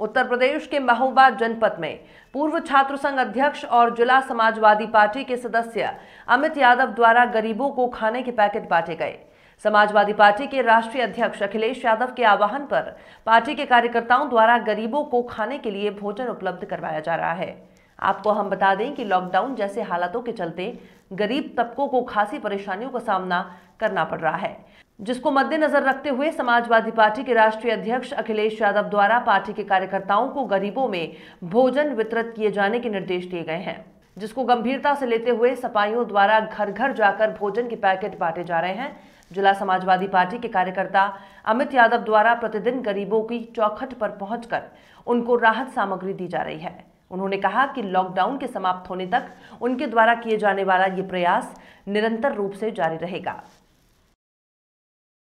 उत्तर प्रदेश के महोबा जनपद में पूर्व छात्र संघ अध्यक्ष और जिला समाजवादी पार्टी के सदस्य अमित यादव द्वारा गरीबों को खाने के पैकेट बांटे गए समाजवादी पार्टी के राष्ट्रीय अध्यक्ष अखिलेश यादव के आह्वान पर पार्टी के कार्यकर्ताओं द्वारा गरीबों को खाने के लिए भोजन उपलब्ध करवाया जा रहा है आपको हम बता दें कि लॉकडाउन जैसे हालातों के चलते गरीब तबकों को खासी परेशानियों का सामना करना पड़ रहा है जिसको मद्देनजर रखते हुए समाजवादी पार्टी के राष्ट्रीय अध्यक्ष अखिलेश यादव द्वारा पार्टी के कार्यकर्ताओं को गरीबों में भोजन वितरित किए जाने के निर्देश दिए गए हैं जिसको गंभीरता से लेते हुए सपाइयों द्वारा घर घर जाकर भोजन के पैकेट बांटे जा रहे हैं जिला समाजवादी पार्टी के कार्यकर्ता अमित यादव द्वारा प्रतिदिन गरीबों की चौखट पर पहुंचकर उनको राहत सामग्री दी जा रही है उन्होंने कहा कि लॉकडाउन के समाप्त होने तक उनके द्वारा किए जाने वाला ये प्रयास निरंतर रूप से जारी रहेगा